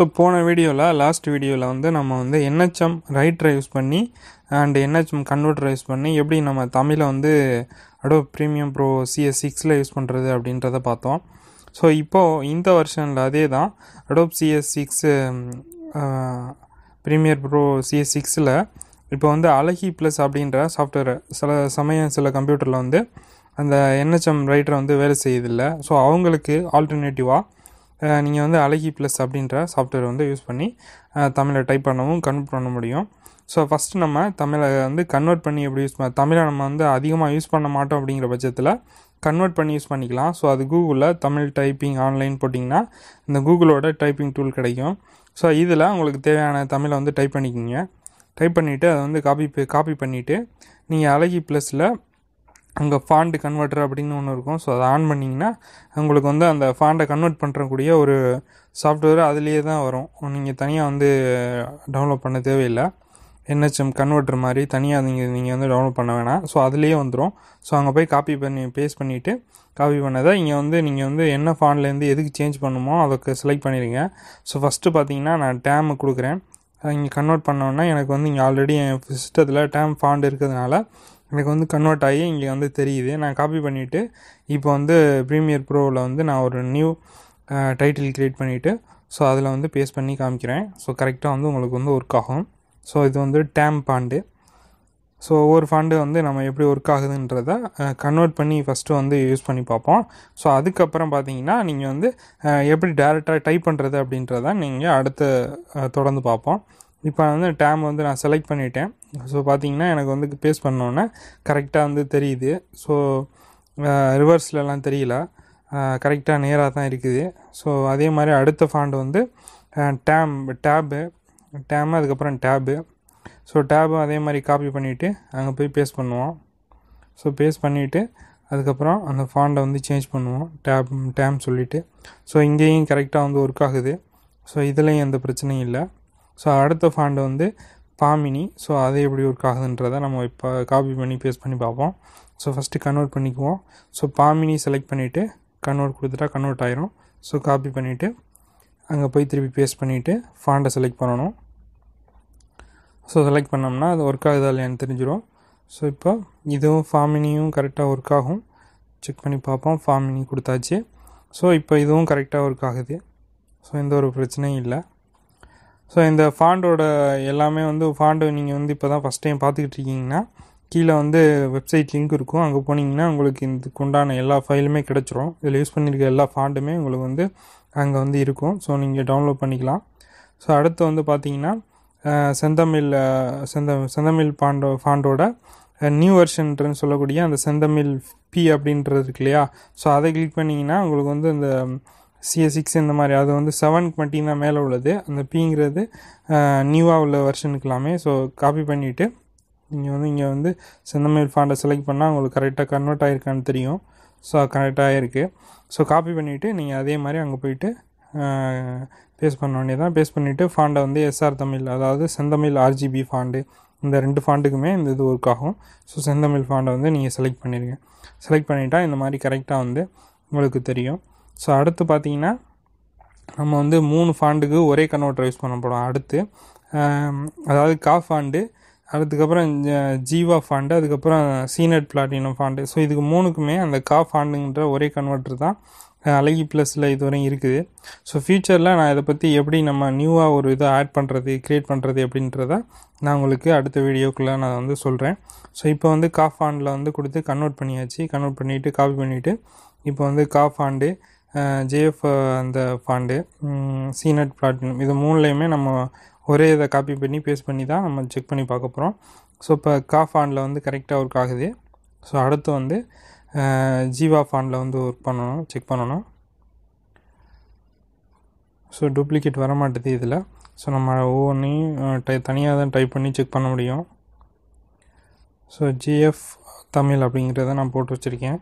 so போன வீடியோவில் last வீடியோவில் வந்து நம்ம வந்து என்ஹெச்எம் ரைட்ரை யூஸ் பண்ணி அண்ட் என்ஹெச்எம் கன்வெர்ட்டரை யூஸ் பண்ணி எப்படி நம்ம தமிழை வந்து அடோ ப்ரீமியம் ப்ரோ சிஎஸ் சிக்ஸில் யூஸ் பண்ணுறது அப்படின்றத பார்த்தோம் ஸோ இப்போது இந்த வருஷனில் அதே தான் Adobe CS six premiere pro CS சிக்ஸில் இப்போ வந்து அழகி ப்ளஸ் அப்படின்ற சாஃப்ட்வேர் சில சமயம் சில கம்ப்யூட்டரில் வந்து அந்த என்ஹெச்எம் ரைட்டரை வந்து வேலை செய்யதில்லை ஸோ அவங்களுக்கு ஆல்டர்னேட்டிவாக நீங்கள் வந்து அழகி ப்ளஸ் அப்படின்ற சாஃப்ட்வேர் வந்து யூஸ் பண்ணி தமிழை டைப் பண்ணவும் கன்வெர்ட் பண்ண முடியும் ஸோ ஃபஸ்ட்டு நம்ம தமிழை வந்து கன்வெர்ட் பண்ணி எப்படி யூஸ் பண்ண தமிழை நம்ம வந்து அதிகமாக யூஸ் பண்ண மாட்டோம் அப்படிங்கிற பட்சத்தில் கன்வெர்ட் பண்ணி யூஸ் பண்ணிக்கலாம் ஸோ அது கூகுளில் தமிழ் டைப்பிங் ஆன்லைன் போட்டிங்கன்னா இந்த கூகுளோட டைப்பிங் டூல் கிடைக்கும் ஸோ இதில் உங்களுக்கு தேவையான தமிழை வந்து டைப் பண்ணிக்கிங்க டைப் பண்ணிவிட்டு அதை வந்து காப்பி காப்பி பண்ணிவிட்டு நீங்கள் அழகி ப்ளஸில் அங்கே ஃபாண்டு கன்வெர்ட்டர் அப்படின்னு ஒன்று இருக்கும் ஸோ அதை ஆன் பண்ணிங்கன்னா உங்களுக்கு வந்து அந்த ஃபாண்டை கன்வெர்ட் பண்ணுறக்கூடிய ஒரு சாஃப்ட்வேர் அதுலேயே தான் வரும் நீங்கள் தனியாக வந்து டவுன்லோட் பண்ண தேவையில்லை என்ஹெச்எம் கன்வெர்ட்ரு மாதிரி தனியாக நீங்கள் நீங்கள் வந்து டவுன்லோட் பண்ண வேணாம் ஸோ அதுலேயே வந்துடும் ஸோ அங்கே போய் காப்பி பண்ணி பேஸ்ட் பண்ணிவிட்டு காப்பி பண்ணதை இங்கே வந்து நீங்கள் வந்து என்ன ஃபாண்ட்லேருந்து எதுக்கு சேஞ்ச் பண்ணுமோ அதுக்கு செலக்ட் பண்ணிடுங்க ஸோ ஃபஸ்ட்டு பார்த்தீங்கன்னா நான் டேமு கொடுக்குறேன் இங்கே கன்வெர்ட் பண்ணோன்னா எனக்கு வந்து இங்கே ஆல்ரெடி என் சிஸ்டத்தில் டேம் ஃபாண்ட் இருக்கிறதுனால எனக்கு வந்து கன்வெர்ட் ஆகி இங்கே வந்து தெரியுது நான் காப்பி பண்ணிவிட்டு இப்போ வந்து ப்ரீமியர் ப்ரோவில் வந்து நான் ஒரு நியூ டைட்டில் க்ரியேட் பண்ணிவிட்டு ஸோ அதில் வந்து பேஸ்ட் பண்ணி காமிக்கிறேன் ஸோ கரெக்டாக வந்து உங்களுக்கு வந்து ஒர்க் ஆகும் ஸோ இது வந்து டேம் பாண்டு ஸோ ஒவ்வொரு ஃபண்டு வந்து நம்ம எப்படி ஒர்க் ஆகுதுன்றத கன்வெர்ட் பண்ணி ஃபஸ்ட்டு வந்து யூஸ் பண்ணி பார்ப்போம் ஸோ அதுக்கப்புறம் பார்த்தீங்கன்னா நீங்கள் வந்து எப்படி டேரெக்டாக டைப் பண்ணுறது அப்படின்றத நீங்கள் அடுத்த தொடர்ந்து பார்ப்போம் இப்போ வந்து டேம் வந்து நான் செலக்ட் பண்ணிட்டேன் ஸோ பார்த்தீங்கன்னா எனக்கு வந்து பேஸ் பண்ணோன்னே கரெக்டாக வந்து தெரியுது ஸோ ரிவர்ஸ்லலாம் தெரியல கரெக்டாக நேராக தான் இருக்குது ஸோ அதே மாதிரி அடுத்த ஃபாண்ட் வந்து டேம் டேபு டேம் அதுக்கப்புறம் டேபு ஸோ டேபும் அதே மாதிரி காப்பி பண்ணிவிட்டு அங்கே போய் பேஸ்ட் பண்ணுவோம் ஸோ பேஸ் பண்ணிவிட்டு அதுக்கப்புறம் அந்த ஃபாண்டை வந்து சேஞ்ச் பண்ணுவோம் டேப் டேம் சொல்லிவிட்டு ஸோ இங்கேயும் கரெக்டாக வந்து ஒர்க் ஆகுது ஸோ இதுலேயும் எந்த பிரச்சனையும் இல்லை ஸோ அடுத்த ஃபாண்டை வந்து தாமினி ஸோ அது எப்படி ஒர்க் ஆகுதுன்றதை நம்ம இப்போ காப்பி பண்ணி பேஸ்ட் பண்ணி பார்ப்போம் ஸோ ஃபஸ்ட்டு கன்வெர்ட் பண்ணிக்குவோம் ஸோ பாமினி செலக்ட் பண்ணிவிட்டு கன்வெர்ட் கொடுத்துட்டா கன்வெர்ட் ஆயிரும் ஸோ காப்பி பண்ணிவிட்டு அங்கே போய் திருப்பி பேஸ்ட் பண்ணிவிட்டு ஃபாண்டை செலக்ட் பண்ணணும் ஸோ செலக்ட் பண்ணோம்னா அது ஒர்க் ஆகுதா இல்லையான்னு தெரிஞ்சிடும் ஸோ இப்போ இதுவும் ஃபாமினியும் கரெக்டாக ஒர்க் ஆகும் செக் பண்ணி பார்ப்போம் ஃபாமினி கொடுத்தாச்சு ஸோ இப்போ இதுவும் கரெக்டாக ஒர்க் ஆகுது ஸோ எந்த ஒரு பிரச்சனையும் இல்லை ஸோ இந்த ஃபாண்டோட எல்லாமே வந்து ஃபாண்டு நீங்கள் வந்து இப்போ தான் ஃபஸ்ட் டைம் பார்த்துக்கிட்டு இருக்கீங்கன்னா கீழே வந்து வெப்சைட் லிங்க் இருக்கும் அங்கே போனீங்கன்னா உங்களுக்கு இதுக்கு உண்டான எல்லா ஃபைலுமே கிடச்சிரும் இதில் யூஸ் பண்ணியிருக்க எல்லா ஃபாண்டுமே உங்களுக்கு வந்து அங்கே வந்து இருக்கும் ஸோ நீங்கள் டவுன்லோட் பண்ணிக்கலாம் ஸோ அடுத்து வந்து பார்த்தீங்கன்னா செந்தமிழ் செந்த செந்தமிழ் பாண்டோ ஃபாண்டோட நியூ வெர்ஷன்ட்ருன்னு சொல்லக்கூடிய அந்த செந்தமிழ் பி அப்படின்றது இருக்கு இல்லையா ஸோ அதை கிளிக் பண்ணிங்கன்னா உங்களுக்கு வந்து இந்த சிக்ஸ் இந்த மாதிரி அது வந்து செவனுக்கு மட்டும்தான் மேலே உள்ளது அந்த பிங்கிறது நியூவாக உள்ள வருஷனுக்கெல்லாமே ஸோ காப்பி பண்ணிவிட்டு நீங்கள் வந்து இங்கே வந்து செந்தமிழ் ஃபாண்டை செலக்ட் பண்ணால் உங்களுக்கு கரெக்டாக கன்வெர்ட் ஆகிருக்கான்னு தெரியும் ஸோ கரெக்டாக இருக்குது ஸோ காப்பி பண்ணிவிட்டு நீங்கள் அதே மாதிரி அங்கே போயிட்டு பேஸ் பண்ண தான் பேஸ் பண்ணிவிட்டு ஃபாண்டை வந்து எஸ்ஆர் தமிழ் அதாவது செந்தமிழ் ஆர்ஜிபி ஃபாண்டு இந்த ரெண்டு ஃபாண்டுக்குமே இந்த இது ஒர்க் ஆகும் ஸோ செந்தமிழ் ஃபாண்டை வந்து நீங்கள் செலக்ட் பண்ணிடுங்க செலக்ட் பண்ணிட்டால் இந்த மாதிரி கரெக்டாக வந்து உங்களுக்கு தெரியும் ஸோ அடுத்து பார்த்தீங்கன்னா நம்ம வந்து மூணு ஃபாண்டுக்கு ஒரே கன்வெர்ட்டர் யூஸ் பண்ண போகிறோம் அடுத்து அதாவது கா ஃபாண்டு அதுக்கப்புறம் ஜீவா ஃபாண்டு அதுக்கப்புறம் சீனட் பிளாட்டினம் ஃபாண்டு ஸோ இதுக்கு மூணுக்குமே அந்த கா ஃபாண்டுங்கிற ஒரே கன்வெர்ட்ரு தான் அழகி ப்ளஸில் இதுவரையும் இருக்குது ஸோ ஃப்யூச்சரில் நான் இதை பற்றி எப்படி நம்ம நியூவாக ஒரு இதை ஆட் பண்ணுறது க்ரியேட் பண்ணுறது அப்படின்றத நான் உங்களுக்கு அடுத்த வீடியோக்குள்ளே நான் வந்து சொல்கிறேன் ஸோ இப்போ வந்து காஃப் ஆண்டில் வந்து கொடுத்து கன்வெர்ட் பண்ணியாச்சு கன்வெர்ட் பண்ணிவிட்டு காப்பி பண்ணிவிட்டு இப்போ வந்து காஃப் ஆண்டு ஜேஎஃப் அந்த ஃபாண்டு சீனட் பிளாட்டினம் இது மூணுலேயுமே நம்ம ஒரே இதை காப்பி பண்ணி பேஸ்ட் பண்ணி தான் நம்ம செக் பண்ணி பார்க்க போகிறோம் ஸோ இப்போ கா ஃபாண்டில் வந்து கரெக்டாக ஒர்க் ஆகுது ஸோ அடுத்து வந்து ஜீவா ஃபாண்டில் வந்து ஒர்க் பண்ணணும் செக் பண்ணணும் ஸோ டூப்ளிகேட் வர மாட்டேது இதில் ஸோ நம்ம ஒவ்வொன்றையும் டை தனியாக தான் டைப் பண்ணி செக் பண்ண முடியும் ஸோ ஜிஎஃப் தமிழ் அப்படிங்கிறத நான் போட்டு வச்சுருக்கேன்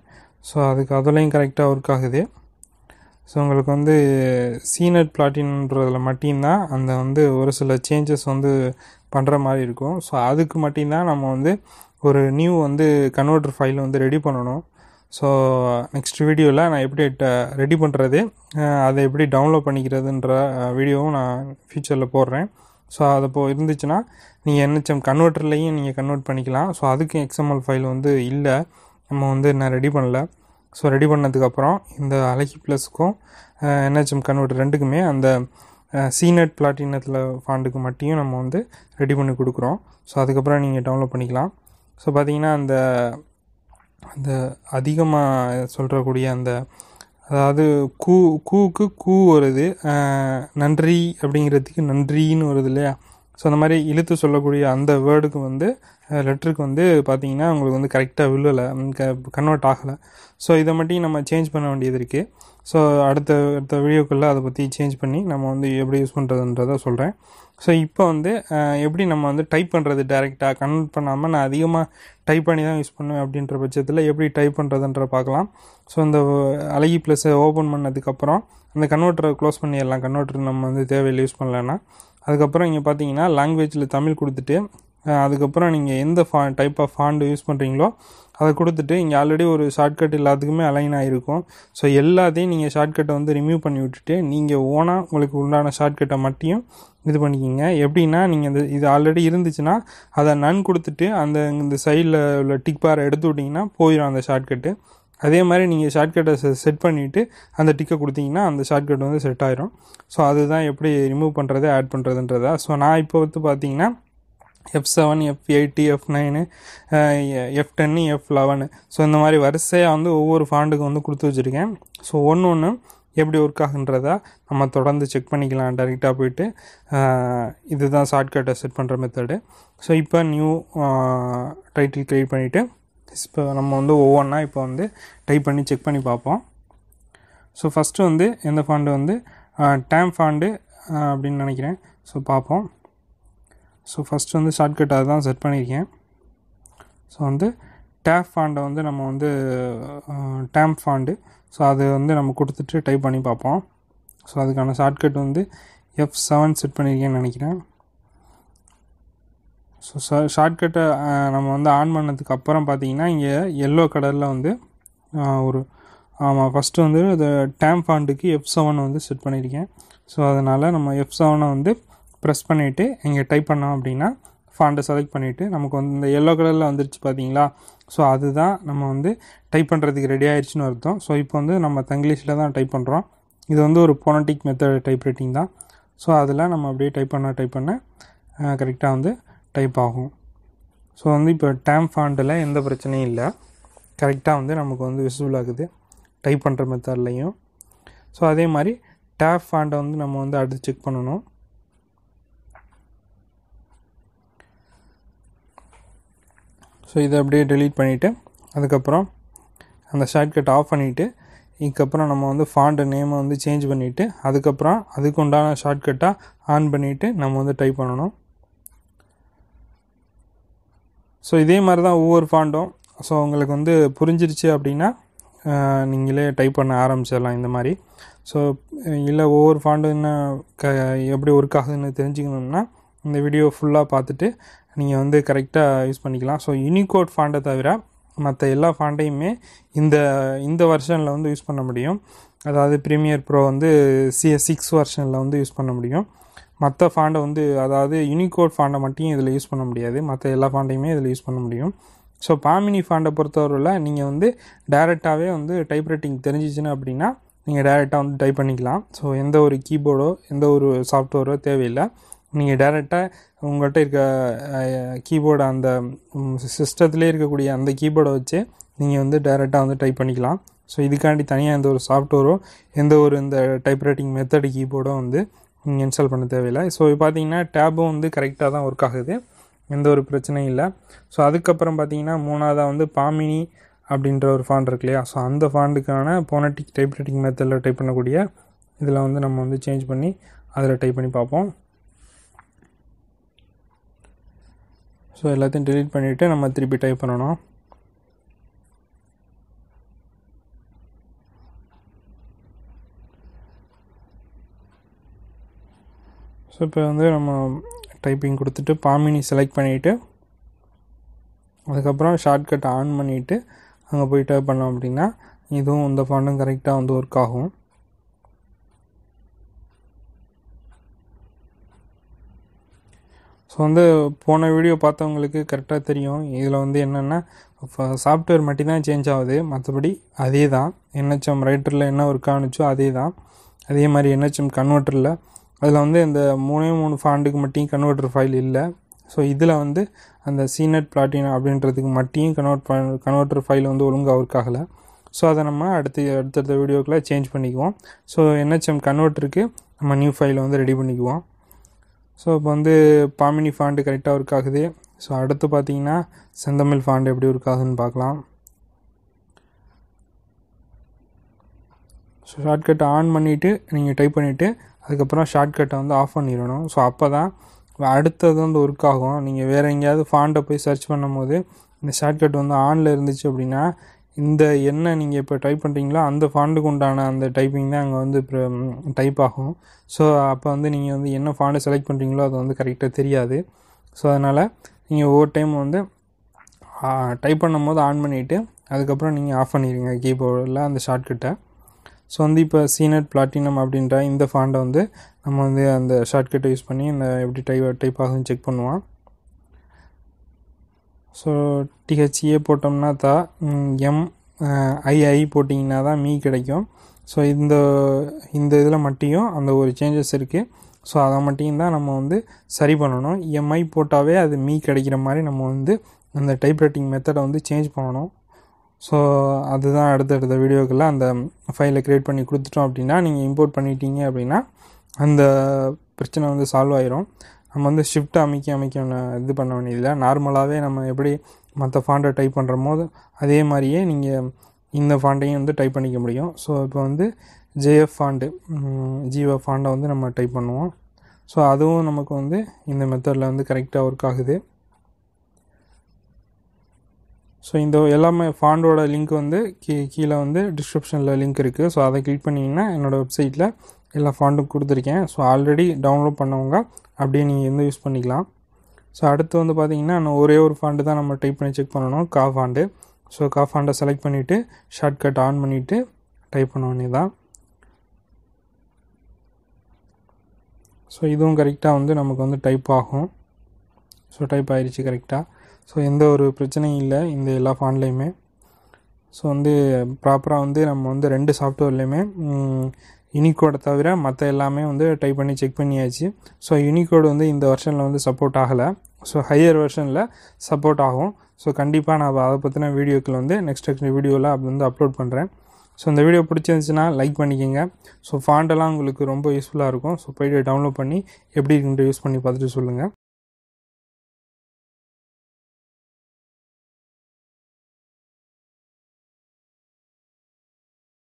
ஸோ அதுக்கு அதுலேயும் கரெக்டாக ஒர்க் ஆகுது ஸோ உங்களுக்கு வந்து சீனட் பிளாட்டின்ன்றதில் மட்டும்தான் அந்த வந்து ஒரு சில சேஞ்சஸ் வந்து பண்ணுற மாதிரி இருக்கும் ஸோ அதுக்கு மட்டும்தான் நம்ம வந்து ஒரு நியூ வந்து கன்வெர்டர் ஃபைல் வந்து ரெடி பண்ணணும் ஸோ நெக்ஸ்ட் வீடியோவில் நான் எப்படி ரெடி பண்ணுறது அதை எப்படி டவுன்லோட் பண்ணிக்கிறதுன்ற வீடியோவும் நான் ஃப்யூச்சரில் போடுறேன் ஸோ அது போ இருந்துச்சுன்னா நீங்கள் என்னச்சம் கன்வெர்டர்லேயும் நீங்கள் கன்வெர்ட் பண்ணிக்கலாம் ஸோ அதுக்கு எக்ஸ்எம்எல் ஃபைல் வந்து இல்லை நம்ம வந்து நான் ரெடி பண்ணல ஸோ ரெடி பண்ணதுக்கப்புறம் இந்த அலகி ப்ளஸ்க்கும் என்ஹெச்எம் கன்வெர்ட் ரெண்டுக்குமே அந்த சீனட் பிளாட்டினத்தில் ஃபாண்டுக்கு மட்டும் நம்ம வந்து ரெடி பண்ணி கொடுக்குறோம் ஸோ அதுக்கப்புறம் நீங்கள் டவுன்லோட் பண்ணிக்கலாம் ஸோ பார்த்திங்கன்னா அந்த அந்த அதிகமாக சொல்கிறக்கூடிய அந்த அதாவது கூ கூவுக்கு கூ வருது நன்றி அப்படிங்கிறதுக்கு நன்றின்னு வருது இல்லையா ஸோ அந்த மாதிரி இழுத்து சொல்லக்கூடிய அந்த வேர்டுக்கு வந்து லெட்டருக்கு வந்து பார்த்தீங்கன்னா உங்களுக்கு வந்து கரெக்டாக க கன்வெர்ட் ஆகலை ஸோ இதை மட்டும் நம்ம சேஞ்ச் பண்ண வேண்டியது இருக்குது ஸோ அடுத்த அடுத்த வீடியோக்குள்ளே அதை பற்றி சேஞ்ச் பண்ணி நம்ம வந்து எப்படி யூஸ் பண்ணுறதுன்றத சொல்கிறேன் ஸோ இப்போ வந்து எப்படி நம்ம வந்து டைப் பண்ணுறது டேரெக்டாக கன்வெர்ட் பண்ணாமல் நான் அதிகமாக டைப் பண்ணி தான் யூஸ் பண்ணுவேன் அப்படின்ற பட்சத்தில் எப்படி டைப் பண்ணுறதுன்ற பார்க்கலாம் ஸோ இந்த அழகி ப்ளஸ்ஸை ஓப்பன் பண்ணதுக்கப்புறம் அந்த கன்வெர்ட்டரை க்ளோஸ் பண்ணிடலாம் கன்வெர்ட்டர் நம்ம வந்து தேவையில்லை யூஸ் பண்ணலன்னா அதுக்கப்புறம் இங்கே பார்த்தீங்கன்னா லாங்குவேஜில் தமிழ் கொடுத்துட்டு அதுக்கப்புறம் நீங்கள் எந்த ஃபா டைப் ஆஃப் ஃபாண்டு யூஸ் பண்ணுறீங்களோ அதை கொடுத்துட்டு இங்கே ஆல்ரெடி ஒரு ஷார்ட்கட் எல்லாத்துக்குமே அலைன் ஆகிருக்கும் ஸோ எல்லாத்தையும் நீங்கள் ஷார்ட்கட்டை வந்து ரிமூவ் பண்ணி விட்டுட்டு நீங்கள் ஓனாக உங்களுக்கு உண்டான ஷார்ட்கட்டை மட்டும் இது பண்ணிக்கிங்க எப்படின்னா நீங்கள் இந்த இது ஆல்ரெடி இருந்துச்சுன்னா அதை நன் கொடுத்துட்டு அந்த இந்த சைடில் உள்ள டிக் பாரை எடுத்து விட்டிங்கன்னா போயிடும் அந்த ஷார்ட்கட்டு அதே மாதிரி நீங்கள் ஷார்ட்கட்டை செட் பண்ணிவிட்டு அந்த டிக்கை கொடுத்தீங்கன்னா அந்த ஷார்ட்கட் வந்து செட் ஆயிரும் ஸோ அதுதான் எப்படி ரிமூவ் பண்ணுறது ஆட் பண்ணுறதுன்றதா ஸோ நான் இப்போ வந்து பார்த்தீங்கன்னா F seven F eighty F nine F ten F eleven so இந்த மாதிரி வரிசையாக வந்து ஒவ்வொரு ஃபாண்டுக்கு வந்து கொடுத்து வச்சுருக்கேன் ஸோ ஒன்று ஒன்று எப்படி ஒர்க் ஆகுன்றதா நம்ம தொடர்ந்து செக் பண்ணிக்கலாம் டைரெக்டாக போயிட்டு இதுதான் ஷார்ட்கட்டை செட் பண்ணுற மெத்தடு ஸோ இப்போ நியூ டைட்டில் க்ரியேட் பண்ணிவிட்டு இப்போ நம்ம வந்து ஒவ்வொன்றா இப்போ வந்து டைப் பண்ணி செக் பண்ணி பார்ப்போம் ஸோ ஃபஸ்ட்டு வந்து எந்த ஃபாண்டு வந்து டேம் ஃபாண்டு அப்படின்னு நினைக்கிறேன் ஸோ பார்ப்போம் ஸோ ஃபஸ்ட்டு வந்து ஷார்ட்கட் அதுதான் செட் பண்ணியிருக்கேன் ஸோ வந்து டேப் ஃபாண்டை வந்து நம்ம வந்து டேம் ஃபாண்டு ஸோ அது வந்து நம்ம கொடுத்துட்டு டைப் பண்ணி பார்ப்போம் ஸோ அதுக்கான ஷார்ட்கட் வந்து எஃப் செவன் செட் பண்ணியிருக்கேன்னு நினைக்கிறேன் ஸோ ஷார்ட்கட்டை uh, நம்ம வந்து ஆன் பண்ணதுக்கு அப்புறம் பார்த்தீங்கன்னா இங்கே எல்லோ கலரில் வந்து ஒரு ஆமாம் ஃபஸ்ட்டு வந்து இந்த டேம் ஃபாண்டுக்கு எஃப் செவன் வந்து செட் பண்ணியிருக்கேன் ஸோ அதனால் நம்ம எஃப் செவனை வந்து ப்ரெஸ் பண்ணிவிட்டு இங்கே டைப் பண்ணோம் அப்படின்னா ஃபாண்டை செலக்ட் பண்ணிவிட்டு நமக்கு வந்து இந்த எல்லோ கலரில் வந்துருச்சு பார்த்தீங்களா ஸோ அதுதான் நம்ம வந்து டைப் பண்ணுறதுக்கு ரெடி ஆயிடுச்சுன்னு அர்த்தம் ஸோ இப்போ வந்து நம்ம தங்கிலீஷில் தான் டைப் பண்ணுறோம் இது வந்து ஒரு போனட்டிக் மெத்தட் டைப் ரைட்டிங் தான் ஸோ அதில் நம்ம அப்படியே டைப் பண்ண டைப் பண்ண கரெக்டாக வந்து டைப் ஆகும் ஸோ வந்து இப்போ டேம் ஃபாண்டில் எந்த பிரச்சனையும் இல்லை கரெக்டாக வந்து நமக்கு வந்து விசிபிள் ஆகுது டைப் பண்ணுற மெத்தட்லையும் ஸோ அதே மாதிரி டேப் ஃபாண்டை வந்து நம்ம வந்து அடுத்து செக் பண்ணணும் ஸோ இதை அப்படியே டெலீட் பண்ணிவிட்டு அதுக்கப்புறம் அந்த ஷார்ட்கட் ஆஃப் பண்ணிவிட்டு இதுக்கப்புறம் நம்ம வந்து ஃபாண்ட் நேமை வந்து சேஞ்ச் பண்ணிவிட்டு அதுக்கப்புறம் அதுக்கு உண்டான ஷார்ட்கட்டாக ஆன் பண்ணிவிட்டு நம்ம வந்து டைப் பண்ணணும் ஸோ இதே மாதிரி தான் ஒவ்வொரு ஃபாண்டும் ஸோ உங்களுக்கு வந்து புரிஞ்சிருச்சு அப்படின்னா நீங்களே டைப் பண்ண ஆரம்பிச்சிடலாம் இந்த மாதிரி ஸோ இல்லை ஒவ்வொரு ஃபாண்டும் என்ன க எப்படி ஒர்க் ஆகுதுன்னு தெரிஞ்சுக்கணுன்னா இந்த வீடியோ ஃபுல்லாக பார்த்துட்டு நீங்கள் வந்து கரெக்டாக யூஸ் பண்ணிக்கலாம் ஸோ யூனிகோட் ஃபாண்டை தவிர மற்ற எல்லா ஃபாண்டையுமே இந்த இந்த வருஷனில் வந்து யூஸ் பண்ண முடியும் அதாவது ப்ரீமியர் ப்ரோ வந்து சிஎஸ் சிக்ஸ் வருஷனில் வந்து யூஸ் பண்ண முடியும் மற்ற ஃபாண்டை வந்து அதாவது யூனிகோட் ஃபாண்டை மட்டும் இதில் யூஸ் பண்ண முடியாது மற்ற எல்லா ஃபாண்டையுமே இதில் யூஸ் பண்ண முடியும் ஸோ பாமினி ஃபாண்டை பொறுத்தவரையில் நீங்கள் வந்து டேரெக்டாகவே வந்து டைப் ரைட்டிங் தெரிஞ்சிச்சுன்னு அப்படின்னா நீங்கள் டேரெக்டாக வந்து டைப் பண்ணிக்கலாம் ஸோ எந்த ஒரு கீபோர்டோ எந்த ஒரு சாஃப்ட்வேரோ தேவையில்லை நீங்கள் டேரெக்டாக உங்கள்கிட்ட இருக்க கீபோர்டு அந்த சிஸ்டத்துலேயே இருக்கக்கூடிய அந்த கீபோர்டை வச்சு நீங்கள் வந்து டேரெக்டாக வந்து டைப் பண்ணிக்கலாம் ஸோ இதுக்காண்டி தனியாக எந்த ஒரு சாஃப்ட்வேரோ எந்த ஒரு இந்த டைப் ரைட்டிங் மெத்தடு கீபோர்டோ வந்து நீங்கள் இன்ஸ்டால் பண்ண தேவையில்லை ஸோ பார்த்தீங்கன்னா டேபும் வந்து கரெக்டாக தான் ஒர்க் ஆகுது எந்த ஒரு பிரச்சனையும் இல்லை ஸோ அதுக்கப்புறம் பார்த்தீங்கன்னா மூணாவதாக வந்து பாமினி அப்படின்ற ஒரு ஃபாண்ட் இருக்கு இல்லையா ஸோ அந்த ஃபாண்டுக்கான போனட்டிக் டைப் ரைட்டிங் மெத்தடில் டைப் பண்ணக்கூடிய இதில் வந்து நம்ம வந்து சேஞ்ச் பண்ணி அதில் டைப் பண்ணி பார்ப்போம் ஸோ எல்லாத்தையும் டிலீட் பண்ணிவிட்டு நம்ம திருப்பி டைப் பண்ணணும் ஸோ இப்போ வந்து நம்ம டைப்பிங் கொடுத்துட்டு பாமினி செலக்ட் பண்ணிவிட்டு அதுக்கப்புறம் ஷார்ட்கட் ஆன் பண்ணிவிட்டு அங்கே போய் டைப் பண்ணோம் அப்படின்னா இதுவும் இந்த ஃபாண்டும் கரெக்டாக வந்து ஒர்க் ஆகும் ஸோ வந்து போன வீடியோ பார்த்தவங்களுக்கு கரெக்டாக தெரியும் இதில் வந்து என்னென்னா சாஃப்ட்வேர் மட்டும்தான் சேஞ்ச் ஆகுது மற்றபடி அதே தான் என்ஹெச்எம் ரைட்டரில் என்ன ஒர்க் ஆனுச்சோ அதே தான் அதே மாதிரி என்ஹெச்எம் கன்வெர்ட்டரில் அதில் வந்து இந்த மூணே மூணு ஃபாண்டுக்கு மட்டும் கன்வெர்டர் ஃபைல் இல்லை ஸோ இதில் வந்து அந்த சீனட் பிளாட்டின் அப்படின்றதுக்கு மட்டும் கன்வெர்ட் கன்வெர்டர் ஃபைல் வந்து ஒழுங்காக ஒர்க் ஆகலை ஸோ அதை நம்ம அடுத்து அடுத்தடுத்த வீடியோக்குள்ளே சேஞ்ச் பண்ணிக்குவோம் ஸோ என்ஹெச்எம் கன்வெர்டருக்கு நம்ம நியூ ஃபைலை வந்து ரெடி பண்ணிக்குவோம் ஸோ இப்போ வந்து பாமினி ஃபாண்டு கரெக்டாக ஒர்க் ஆகுது ஸோ அடுத்து பார்த்தீங்கன்னா செந்தமிழ் ஃபாண்டு எப்படி ஒர்க் ஆகுதுன்னு பார்க்கலாம் ஸோ ஷார்ட்கட் ஆன் பண்ணிவிட்டு நீங்கள் டைப் பண்ணிவிட்டு அதுக்கப்புறம் ஷார்ட்கட்டை வந்து ஆஃப் பண்ணிடணும் ஸோ அப்போ தான் அடுத்தது வந்து ஒர்க் ஆகும் நீங்கள் வேறு எங்கேயாவது ஃபாண்டை போய் சர்ச் பண்ணும்போது இந்த ஷார்ட்கட் வந்து ஆனில் இருந்துச்சு அப்படின்னா இந்த என்ன நீங்கள் இப்போ டைப் பண்ணுறீங்களோ அந்த ஃபாண்டுக்கு உண்டான அந்த டைப்பிங் தான் அங்கே வந்து டைப் ஆகும் ஸோ அப்போ வந்து நீங்கள் வந்து என்ன ஃபாண்டு செலக்ட் பண்ணுறீங்களோ அது வந்து கரெக்டாக தெரியாது ஸோ அதனால் நீங்கள் ஒவ்வொரு டைம் வந்து டைப் பண்ணும்போது ஆன் பண்ணிவிட்டு அதுக்கப்புறம் நீங்கள் ஆஃப் பண்ணிடுங்க கீபோர்டில் அந்த ஷார்ட்கட்டை ஸோ வந்து இப்போ சீனட் பிளாட்டினம் அப்படின்ற இந்த ஃபாண்டை வந்து நம்ம வந்து அந்த ஷார்ட்கட்டை யூஸ் பண்ணி இந்த எப்படி டைப் டைப் ஆகும் செக் பண்ணுவோம் ஸோ டிஹெச்ஏ போட்டோம்னா தான் எம் ஐஐ போட்டிங்கன்னா தான் மீ கிடைக்கும் ஸோ இந்த இந்த இதில் மட்டும் அந்த ஒரு சேஞ்சஸ் இருக்குது ஸோ அதை மட்டும் தான் நம்ம வந்து சரி பண்ணணும் எம்ஐ போட்டாவே அது மீ கிடைக்கிற மாதிரி நம்ம வந்து அந்த டைப்ரைட்டிங் மெத்தடை வந்து சேஞ்ச் பண்ணணும் ஸோ அதுதான் அடுத்தடுத்த வீடியோக்குள்ளே அந்த ஃபைலை க்ரியேட் பண்ணி கொடுத்துட்டோம் அப்படின்னா நீங்கள் இம்போர்ட் பண்ணிட்டீங்க அப்படின்னா அந்த பிரச்சனை வந்து சால்வ் ஆயிரும் நம்ம வந்து ஷிஃப்ட் அமைக்க அமைக்க இது பண்ண வேண்டியதில்லை நார்மலாகவே நம்ம எப்படி மற்ற ஃபாண்டை டைப் பண்ணுற போது அதே மாதிரியே நீங்கள் இந்த ஃபாண்டையும் வந்து டைப் பண்ணிக்க முடியும் ஸோ இப்போ வந்து ஜேஎஃப் ஃபாண்டு ஜிஎஃப் ஃபாண்டை வந்து நம்ம டைப் பண்ணுவோம் ஸோ அதுவும் நமக்கு வந்து இந்த மெத்தடில் வந்து கரெக்டாக ஒர்க் ஆகுது ஸோ இந்த எல்லாமே ஃபாண்டோட லிங்க் வந்து கீ கீழே வந்து டிஸ்கிரிப்ஷனில் லிங்க் இருக்குது ஸோ அதை கிளிக் பண்ணிங்கன்னா என்னோடய வெப்சைட்டில் எல்லா ஃபாண்டும் கொடுத்துருக்கேன் ஸோ ஆல்ரெடி டவுன்லோட் பண்ணவங்க அப்படியே நீங்கள் வந்து யூஸ் பண்ணிக்கலாம் ஸோ அடுத்து வந்து பார்த்திங்கன்னா ஒரே ஒரு ஃபாண்டு தான் நம்ம டைப் பண்ணி செக் பண்ணணும் கா ஃபாண்டு ஸோ கா ஃபாண்டை செலக்ட் பண்ணிவிட்டு ஷார்ட்கட் ஆன் பண்ணிவிட்டு டைப் பண்ண வேண்டியது தான் ஸோ இதுவும் கரெக்டாக வந்து நமக்கு வந்து டைப் ஆகும் ஸோ டைப் ஆயிடுச்சு கரெக்டாக ஸோ எந்த ஒரு பிரச்சனையும் இல்லை இந்த எல்லா ஃபான்லேயுமே ஸோ வந்து ப்ராப்பராக வந்து நம்ம வந்து ரெண்டு சாஃப்ட்வேர்லேயுமே யூனிகோடை தவிர மற்ற எல்லாமே வந்து டைப் பண்ணி செக் பண்ணியாச்சு ஸோ யூனிகோடு வந்து இந்த வருஷனில் வந்து சப்போர்ட் ஆகலை ஸோ ஹையர் வெர்ஷனில் சப்போர்ட் ஆகும் ஸோ கண்டிப்பாக நான் அதை பற்றின வீடியோக்கில் வந்து நெக்ஸ்ட் நெக்ஸ்ட் வீடியோவில் அப்படி வந்து அப்லோட் பண்ணுறேன் ஸோ இந்த வீடியோ பிடிச்சிருந்துச்சுன்னா லைக் பண்ணிக்கோங்க ஸோ ஃபாண்டெல்லாம் உங்களுக்கு ரொம்ப யூஸ்ஃபுல்லாக இருக்கும் ஸோ போய்ட்டு டவுன்லோட் பண்ணி எப்படி இருக்குன்ட்டு யூஸ் பண்ணி பார்த்துட்டு சொல்லுங்கள்